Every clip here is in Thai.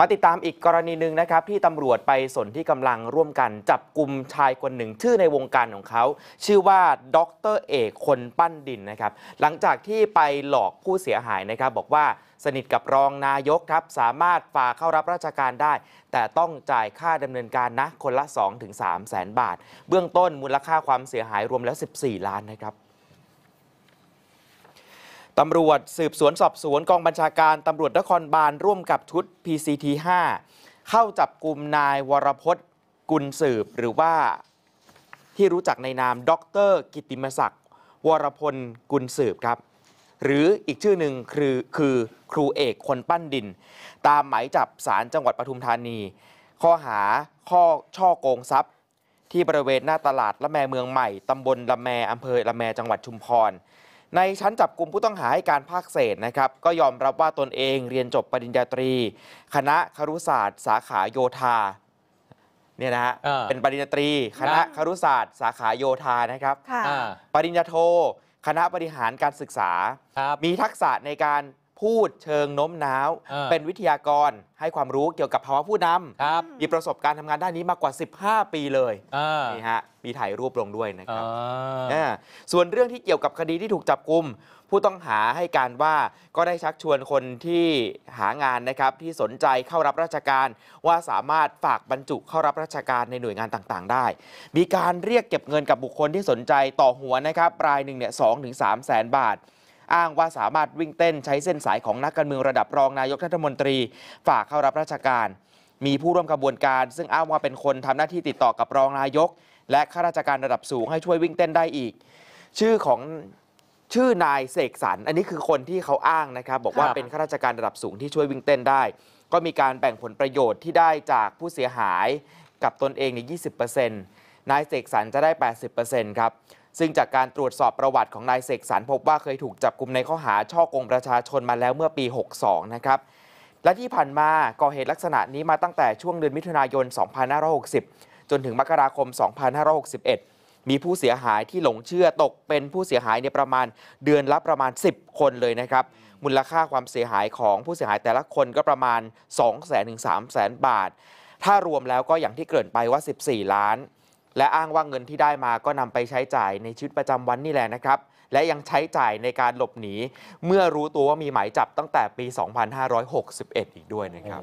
มาติดตามอีกกรณีหนึ่งนะครับที่ตำรวจไปสนที่กำลังร่วมกันจับกลุ่มชายคนหนึ่งชื่อในวงการของเขา ชื่อว่าดรเอกคนปั้นดินนะครับ หลังจากที่ไปหลอกผู้เสียหายนะครับ บอกว่าสนิทกับรองนายกครับสามารถฝากเข้ารับราชการได้ แต่ต้องจ่ายค่าดำเนินการนะคนละ 2-3แสนบาท เบื้องต้นมูลค่าความเสียหายรวมแล้ว 14 ล้านนะครับตำรวจสืบสวนสอบสวนกองบัญชาการตำรวจนครบาลร่วมกับชุด PCT 5เข้าจับกลุ่มนายวรพจน์ กุลสืบ หรือว่า ที่รู้จักในนามด็อกเตอร์กิติมศักดิ์ วรพลกุลสืบครับ หรืออีกชื่อหนึ่งคือคือครูเอกคนปั้นดิน ตามหมายจับสารจังหวัดปทุมธานี ข้อหาข้อช่อโกงทรัพย์ ที่บริเวณหน้าตลาดละแมเมืองใหม่ตำบลละแมอำเภอละแมจังหวัดชุมพรในชั้นจับกลุ่มผู้ต้องหาให้การภาคเศษนะครับ ก็ยอมรับว่าตนเองเรียนจบปริญญาตรี คณะครุศาสตร์ สาขาโยธาเนี่ยนะฮะเป็นปริญญาตรี คณะครุศาสตร์สาขาโยธานะครับปริญญาโท คณะบริหารการศึกษามีทักษะในการพูดเชิงโน้มน้าวเออเป็นวิทยากรให้ความรู้เกี่ยวกับภาวะผู้นครับำมีประสบการณ์ทำงานด้านนี้มากกว่า 15 ปีเลยอนี่ฮะมีถ่ายรูปลงด้วยนะครับอส่วนเรื่องที่เกี่ยวกับคดีที่ถูกจับกุมผู้ต้องหาให้การว่าก็ได้ชักชวนคนที่หางานนะครับที่สนใจเข้ารับราชการว่าสามารถฝากบรรจุเข้ารับราชการในหน่วยงานต่างๆ ได้ มีการเรียกเก็บเงินกับบุคคลที่สนใจต่อหัวนะครับรายหนึ่งเนี่ยสองถึงสามแสนบาทอ้างว่าสามารถวิ่งเต้นใช้เส้นสายของนักการเมืองระดับรองนายกรัฐมนตรีฝากเข้ารับราชการ มีผู้ร่วมกระบวนการ ซึ่งอ้างว่าเป็นคนทำหน้าที่ติดต่อกับรองนายก และข้าราชการระดับสูง ให้ช่วยวิ่งเต้นได้อีก ชื่อของชื่อนายเสกสรรอันนี้คือคนที่เขาอ้างนะครับ บอกว่าเป็นข้าราชการระดับสูงที่ช่วยวิ่งเต้นได้ ก็มีการแบ่งผลประโยชน์ที่ได้จากผู้เสียหายกับตนเองใน20%นายเสกสรรจะได้80%ครับซึ่งจากการตรวจสอบประวัติของนายเสกสรรพบว่าเคยถูกจับกลุ่มในข้อหาช่อกงประชาชนมาแล้วเมื่อปี 62 นะครับ และที่ผ่านมาก่อเหตุลักษณะนี้มาตั้งแต่ช่วงเดือนมิถุนายน 2560 จนถึงมกราคม 2561 มีผู้เสียหายที่หลงเชื่อตกเป็นผู้เสียหายในประมาณเดือนละประมาณ 10 คนเลยนะครับมูลค่าความเสียหายของผู้เสียหายแต่ละคนก็ประมาณ 2 0 0 0 0 0ถึง3 0 0 0 0 0 บาท ถ้ารวมแล้วก็อย่างที่เกริ่นไปว่า 14 ล้านและอ้างว่าเงินที่ได้มาก็นำไปใช้จ่ายในชีวิตประจำวันนี่แหละนะครับ และยังใช้จ่ายในการหลบหนี เมื่อรู้ตัวว่ามีหมายจับตั้งแต่ปี 2561 อีกด้วยนะครับ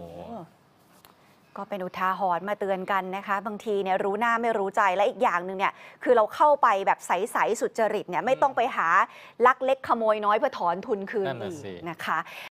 ก็เป็นอุทาหรณ์มาเตือนกันนะคะ บางทีเนี่ยรู้หน้าไม่รู้ใจและอีกอย่างหนึ่งเนี่ยคือเราเข้าไปแบบใส ๆ สุจริตเนี่ยไม่ต้องไปหาลักเล็กขโมยน้อยเพื่อถอนทุนคืนอีกนะคะ